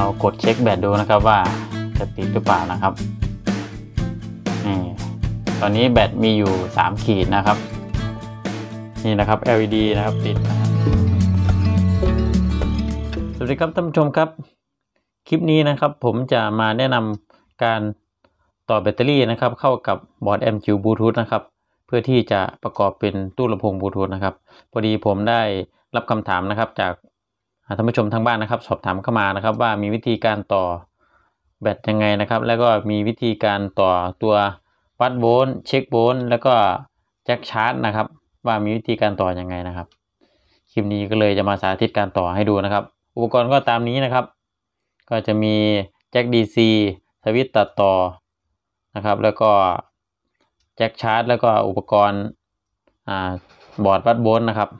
เรากดเช็คแบตดูนะครับว่าจะติดหรือเปล่านะครับนี่ตอนนี้แบตมีอยู่ 3 ขีดนะครับ นี่นะครับ LED นะครับติดนะครับ สวัสดีครับ ท่านผู้ชมครับ คลิปนี้นะครับผมจะมาแนะนำการต่อแบตเตอรี่นะครับ เข้ากับบอร์ด MQ Bluetooth นะครับเพื่อที่จะประกอบเป็นตู้ลำโพงบลูทูธนะครับพอดีผมได้รับคำถามนะครับจากท่านผู้ชมทางบ้านนะครับสอบถามเข้ามานะครับ ว่ามีวิธีการต่อแบตยังไงนะครับ แล้วก็มีวิธีการต่อตัววัดโวลต์เช็คโวลต์แล้วก็แจ็คชาร์จนะครับ ว่ามีวิธีการต่ออยังไงนะครับคลิปนี้ก็เลยจะมาสาธิตการต่อให้ดูนะครับ อุปกรณ์ก็ตามนี้นะครับ ก็จะมีแจ็ค DC สวิตตัดต่อนะครับ แล้วก็แจ็คชาร์จแล้วก็อุปกรณ์บอร์ดวัดโวลต์นะครับ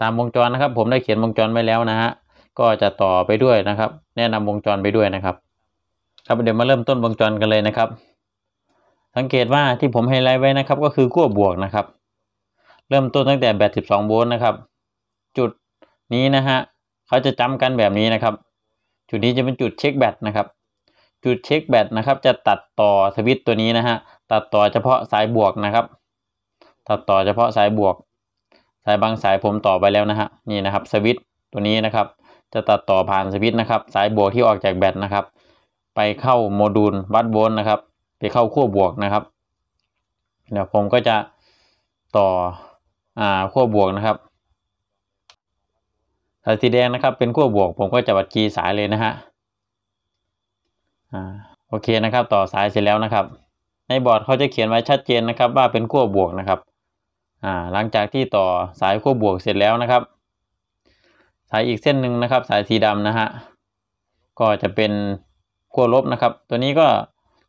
ตามวงจรนะครับผมได้เขียนวงจรไว้แล้วนะฮะก็จะต่อไปด้วยนะครับ แนะนำวงจรไปด้วยนะครับ ครับเดี๋ยวมาเริ่มต้นวงจรกันเลยนะครับ สังเกตว่าที่ผมไฮไลท์ไว้นะครับก็คือขั้วบวกนะครับ เริ่มต้นตั้งแต่แบต12โวลต์นะครับ จุดนี้นะฮะเขาจะจำกันแบบนี้นะครับ จุดนี้จะเป็นจุดเช็คแบตนะครับ จุดเช็คแบตนะครับ จะตัดต่อสวิตตัวนี้นะฮะตัดต่อเฉพาะสายบวกนะครับ ตัดต่อเฉพาะสายบวกสายบางสายผมต่อไปแล้วนะฮะนี่นะครับสวิตตัวนี้นะครับ จะตัดต่อผ่านสวิตนะครับสายบวกที่ออกจากแบตนะครับ ไปเข้าโมดูลวัดโวลต์นะครับไปเข้าขั้วบวกนะครับเดี๋ยวผมก็จะต่ออ่าขั้วบวกนะครับสายสีแดงนะครับเป็นขั้วบวก ผมก็จะวัดกีสายเลยนะฮะอ่าโอเคนะครับ ต่อสายเสร็จแล้วนะครับ ในบอร์ดเขาจะเขียนไว้ชัดเจนนะครับว่าเป็นขั้วบวกนะครับอ่าหลังจากที่ต่อสายขั้วบวกเสร็จแล้วนะครับ สายอีกเส้นหนึ่งนะครับ สายสีดำนะฮะก็จะเป็นขั้วลบนะครับ ตัวนี้ก็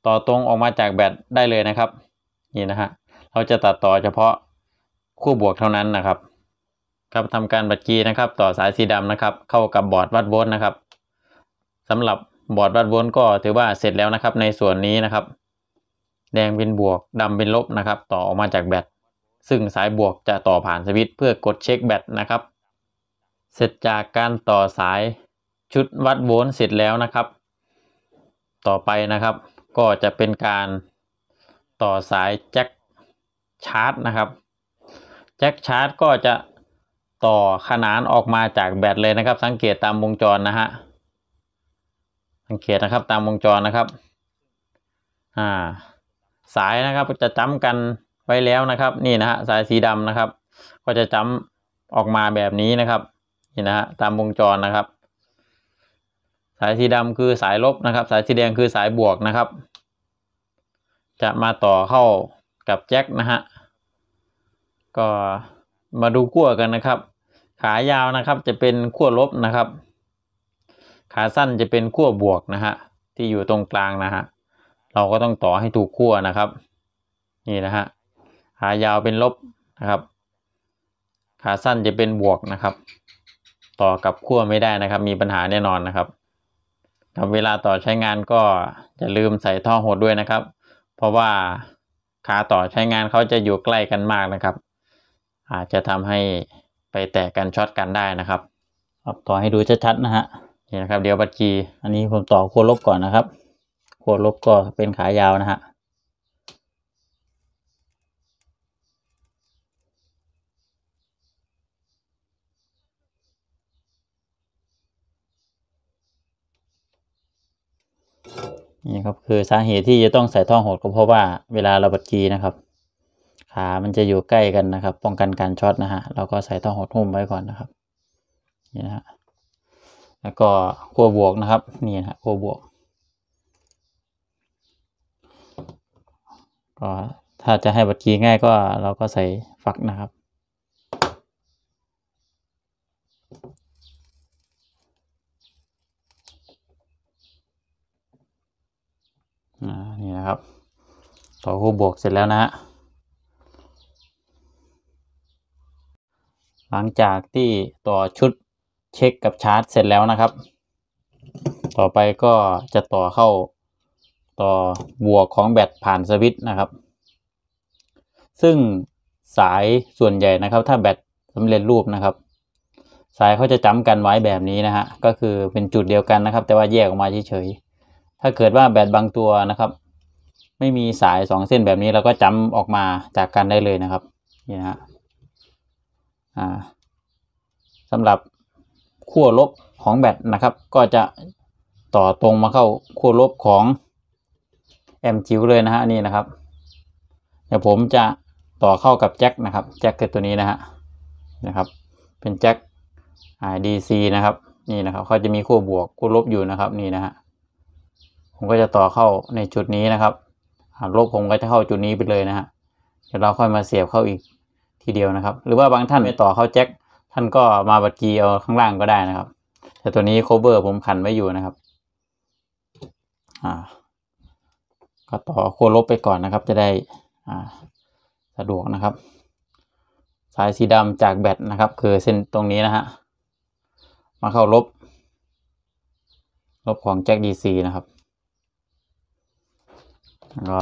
ต่อตรงออกมาจากแบตได้เลยนะครับนี่นะฮะเราจะตัดต่อเฉพาะขั้วบวกเท่านั้นนะครับครับทำการบัดกีนะครับ ต่อสายสีดำนะครับเข้ากับบอร์ดวัดโวลต์นะครับสำหรับบอร์ดวัดโวลต์ก็ถือว่าเสร็จแล้วนะครับ ในส่วนนี้นะครับ แดงเป็นบวกดำเป็นลบนะครับ ต่อออกมาจากแบตซึ่งสายบวกจะต่อผ่านสวิตช์เพื่อกดเช็คแบตนะครับเสร็จจากการต่อสายชุดวัดโวลต์เสร็จแล้วนะครับ ต่อไปนะครับ ก็จะเป็นการต่อสายแจ็คชาร์จนะครับแจ็คชาร์จก็จะต่อขนานออกมาจากแบตเลยนะครับ สังเกตตามวงจรนะฮะสังเกตนะครับตามวงจรนะครับอ่าสายนะครับจะจ้ำกันไว้แล้วนะครับนี่นะฮะสายสีดำนะครับ ก็จะจำออกมาแบบนี้นะครับนี่นะฮะตามวงจรนะครับ สายสีดำคือสายลบนะครับ สายสีแดงคือสายบวกนะครับ จะมาต่อเข้ากับแจ็คนะฮะก็มาดูขั้วกันนะครับ ขายาวนะครับจะเป็นขั้วลบนะครับ ขาสั้นจะเป็นขั้วบวกนะฮะที่อยู่ตรงกลางนะฮะเราก็ต้องต่อให้ถูกขั้วนะครับนี่นะฮะขายาวเป็นลบนะครับ ขาสั้นจะเป็นบวกนะครับ ต่อกับขั้วไม่ได้นะครับ มีปัญหาแน่นอนนะครับกับเวลาต่อใช้งานก็อย่าลืมใส่ท่อหดด้วยนะครับ เพราะว่าขาต่อใช้งานเขาจะอยู่ใกล้กันมากนะครับ อาจจะทำให้ไปแตกกันช็อตกันได้นะครับต่อให้ดูชัดๆนะฮะนี่นะครับ เดี๋ยวบัตรกี อันนี้ผมต่อขั้วลบก่อนนะครับ ขั้วลบก็เป็นขายาวนะฮะนี่ครับคือสาเหตุที่จะต้องใส่ท่อหดก็เพราะว่าเวลาเราบัดกีนะครับขา มันจะอยู่ใกล้กันนะครับ ป้องกันการช็อตนะฮะเราก็ใส่ท่อหดหุ้มไว้ก่อนนะครับนี่นะฮะแล้วก็ขั้วบวกนะครับนี่นะขั้วบวกก็ถ้าจะให้บัดกีง่ายก็เราก็ใส่ฝักนะครับนี่นะครับต่อคู่บวกเสร็จแล้วนะฮะหลังจากที่ต่อชุดเช็คกับชาร์จเสร็จแล้วนะครับ ต่อไปก็จะต่อเข้าต่อบวกของแบตผ่านสวิตช์นะครับ ซึ่งสายส่วนใหญ่นะครับ ถ้าแบตสำเร็จรูปนะครับ สายเขาจะจำกันไว้แบบนี้นะฮะก็คือเป็นจุดเดียวกันนะครับ แต่ว่าแยกออกมาเฉยๆถ้าเกิดว่าแบตบางตัวนะครับ ไม่มีสายสองเส้นแบบนี้เราก็จำออกมาจากกันได้เลยนะครับนี่นะฮะสำหรับขั้วลบของแบตนะครับ ก็จะต่อตรงมาเข้าขั้วลบของแอมจิ๋วเลยนะฮะนี่นะครับเดี๋ยวผมจะต่อเข้ากับแจ็คนะครับแจ็คคือตัวนี้นะฮะนะครับเป็นแจ็ค DC นะครับนี่นะครับเขาจะมีขั้วบวกขั้วลบอยู่นะครับนี่นะฮะผมก็จะต่อเข้าในจุดนี้นะครับหากลบผมก็จะเข้าจุดนี้ไปเลยนะฮะเดี๋ยวเราค่อยมาเสียบเข้าอีกทีเดียวนะครับ หรือว่าบางท่านไม่ต่อเข้าแจ็คท่านก็มาบัดกีเอาข้างล่างก็ได้นะครับแต่ตัวนี้โคเบอร์ผมขันไว้อยู่นะครับอ่าก็ต่อโคลบไปก่อนนะครับ จะได้อ่าสะดวกนะครับ สายสีดำจากแบตนะครับ คือเส้นตรงนี้นะฮะมาเข้าลบลบของแจ็คดีซีนะครับก็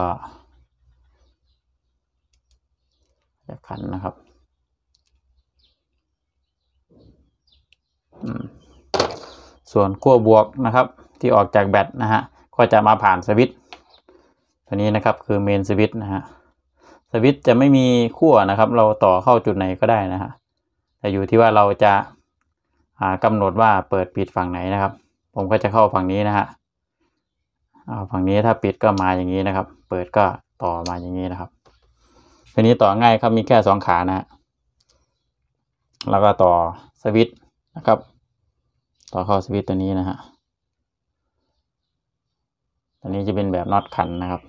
จะขันนะครับ ส่วนขั้วบวกนะครับ ที่ออกจากแบตนะฮะก็จะมาผ่านสวิตตัวนี้นะครับคือเมนสวิตนะฮะสวิตจะไม่มีขั้วนะครับ เราต่อเข้าจุดไหนก็ได้นะฮะแต่อยู่ที่ว่าเราจะากำหนดว่าเปิดปิดฝั่งไหนนะครับ ผมก็จะเข้าฝั่งนี้นะฮะฝั่งนี้ถ้าปิดก็มาอย่างนี้นะครับ เปิดก็ต่อมาอย่างนี้นะครับทีนี้ต่อง่ายครับมีแค่สองขานะแล้วก็ต่อสวิตนะครับ ต่อเข้าสวิตตัวนี้นะฮะ ตัวนี้จะเป็นแบบน็อตขันนะครับ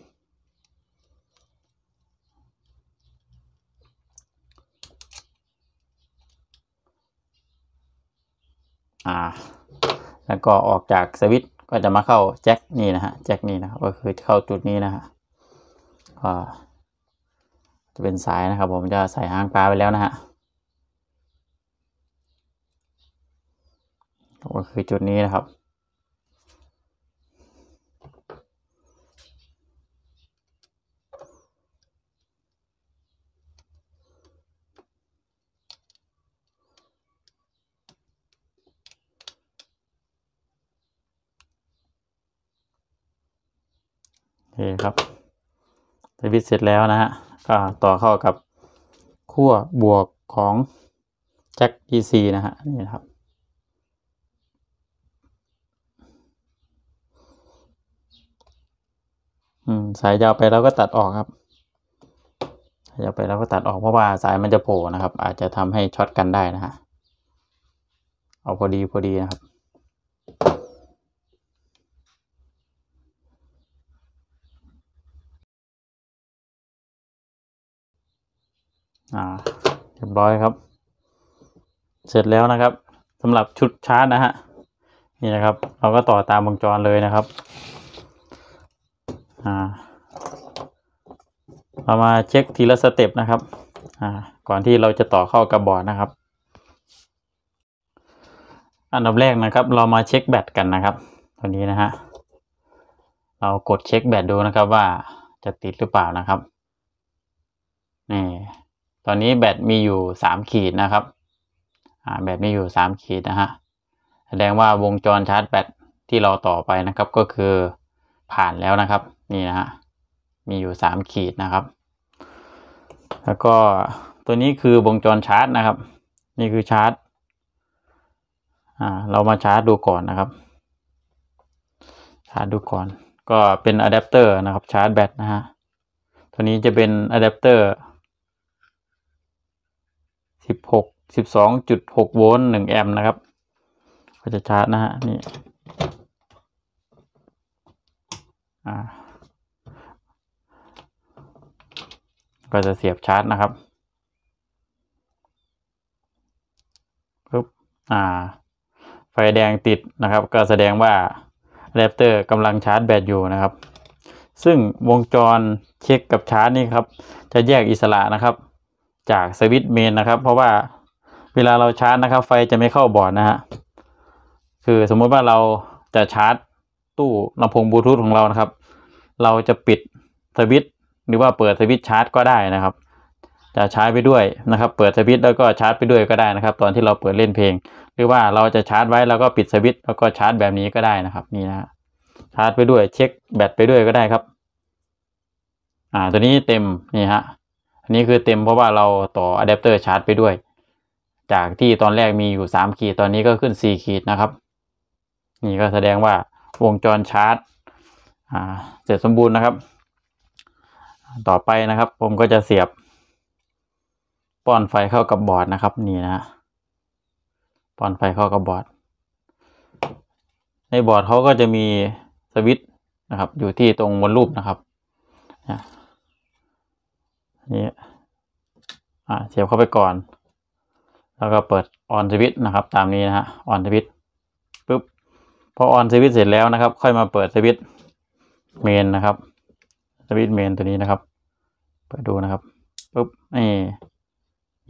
อ่า แล้วก็ออกจากสวิตก็จะมาเข้าแจ็คนี่นะฮะแจ็คนี่นะก็คือเข้าจุดนี้นะฮะก็จะเป็นสายนะครับผมจะใส่หางปลาไปแล้วนะฮะก็คือจุดนี้นะครับครับสวิตเสร็จแล้วนะฮะ ก็ต่อเข้ากับขั้วบวกของแจ็ค EC นะฮะ นี่นะครับสายยาวไปเราก็ตัดออกครับ สายยาวไปเราก็ตัดออกเพราะว่าสายมันจะโผล่นะครับ อาจจะทำให้ช็อตกันได้นะฮะ เอาพอดีพอดีนะครับ่าเรียบร้อยครับ เสร็จแล้วนะครับสำหรับชุดชาร์จนะฮะนี่นะครับเราก็ต่อตามวงจรเลยนะครับ อ่าเรามาเช็คทีละสเต็ปนะครับอ่าก่อนที่เราจะต่อเข้ากระบอกนะครับ อันดับแรกนะครับ เรามาเช็คแบตกันนะครับตัวนี้นะฮะเรากดเช็คแบตดูนะครับว่าจะติดหรือเปล่านะครับนี่ตอนนี้แบตมีอยู่สามขีดนะครับแบตมีอยู่สามขีดนะฮะ แสดงว่าวงจรชาร์จแบตที่เราต่อไปนะครับก็คือผ่านแล้วนะครับนี่นะฮะมีอยู่สามขีดนะครับแล้วก็ตัวนี้คือวงจรชาร์จนะครับนี่คือชาร์จเรามาชาร์จดูก่อนนะครับชาร์จดูก่อนก็เป็นอะแดปเตอร์นะครับชาร์จแบตนะฮะตัวนี้จะเป็นอะแดปเตอร์สิบหกสิบสองจุดหกโวลต์หนึ่งแอมป์นะครับ ก็จะชาร์จ นะฮะ นี่ก็จะเสียบ ชาร์จ นะครับปึ๊บอ่าไฟแดงติดนะครับ ก็แสดงว่าอะแดปเตอร์กำลัง ชาร์จแบตอยู่ นะครับ ซึ่งวงจรเช็คกับชาร์จ นี่ ครับ จะแยกอิสระนะครับจากสวิตช์เมนนะครับ เพราะว่าเวลาเราชาร์จนะครับ ไฟจะไม่เข้าบอร์ดนะฮะคือสมมุติว่าเราจะชาร์จตู้ลำโพงบลูทูธของเรานะครับเราจะปิดสวิตช์หรือว่าเปิดสวิตช์ชาร์จก็ได้นะครับ จะชาร์จไปด้วยนะครับ เปิดสวิตช์แล้วก็ชาร์จไปด้วยก็ได้นะครับตอนที่เราเปิดเล่นเพลง หรือว่าเราจะชาร์จไว้แล้วก็ปิดสวิตช์แล้วก็ชาร์จ แบบนี้ก็ได้นะครับ นี่นะ ชาร์จไปด้วยเช็คแบตไปด้วยก็ได้ครับอ่าตัวนี้เต็มนี่ฮะันนี้คือเต็มเพราะว่าเราต่ออะแดปเตอร์ชาร์จไปด้วยจากที่ตอนแรกมีอยู่3ขีดตอนนี้ก็ขึ้น4ขีดนะครับ นี่ก็แสดงว่าวงจรชาร์จเสร็จสมบูรณ์นะครับ ต่อไปนะครับผมก็จะเสียบป้อนไฟเข้ากับบอร์ดนะครับ นี่นะป้อนไฟเข้ากับบอร์ด ในบอร์ดเขาก็จะมีสวิตช์นะครับ อยู่ที่ตรงบนรูปนะครับนี่อ่าเสียบเข้าไปก่อน แล้วก็เปิดออนสวิตนะครับ ตามนี้นะฮะ ออนสวิตปุ๊บพอออนสวิต เสร็จแล้วนะครับ ค่อยมาเปิดสวิตเมนนะครับ สวิตเมนตัวนี้นะครับเปิดดูนะครับปุ๊บ นี่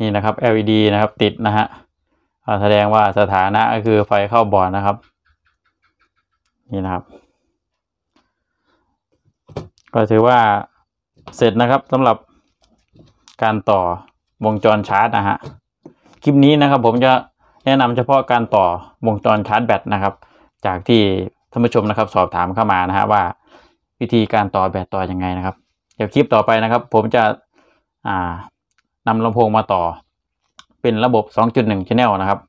นี่นะครับ LED นะครับติดนะฮะแสดงว่าสถานะก็คือไฟเข้าบอร์ดนะครับ นี่นะครับ ก็ถือว่าเสร็จนะครับสำหรับการต่อวงจรชาร์จนะฮะคลิปนี้นะครับผมจะแนะนำเฉพาะการต่อวงจรชาร์จแบตนะครับ จากที่ท่านผู้ชมนะครับ สอบถามเข้ามานะฮะว่า วิธีการต่อแบตต่ออยังไงนะครับ เดี๋ยวคลิปต่อไปนะครับผมจะอ่านำลำโพงมาต่อเป็นระบบ 2.1ช h น n n e นะครับ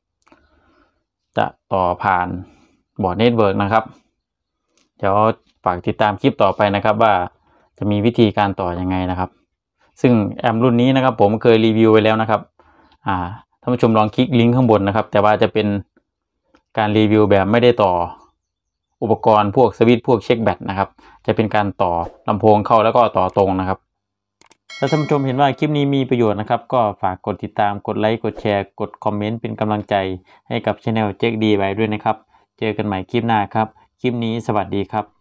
จะต่อผ่านบอร์ดเน็ตเวิร์กนะครับเดี๋ยวฝากติดตามคลิปต่อไปนะครับว่าจะมีวิธีการต่ออยังไงนะครับซึ่งแอมรุ่นนี้นะครับผมเคยรีวิวไปแล้วนะครับอ่าท่านผู้ชมลองคลิกลิงก์ข้างบนนะครับ แต่ว่าจะเป็นการรีวิวแบบไม่ได้ต่อ อุปกรณ์พวกสวิตช์พวกเช็คแบตนะครับจะเป็นการต่อลำโพงเข้าแล้วก็ต่อตรงนะครับถ้าท่านผู้ชมเห็นว่าคลิปนี้มีประโยชน์นะครับ ก็ฝากกดติดตามกดไลค์กดแชร์กดคอมเมนต์เป็นกำลังใจให้กับช anel เจ๊กดีไว้ด้วยนะครับ เจอกันใหม่คลิปหน้าครับคลิปนี้สวัสดีครับ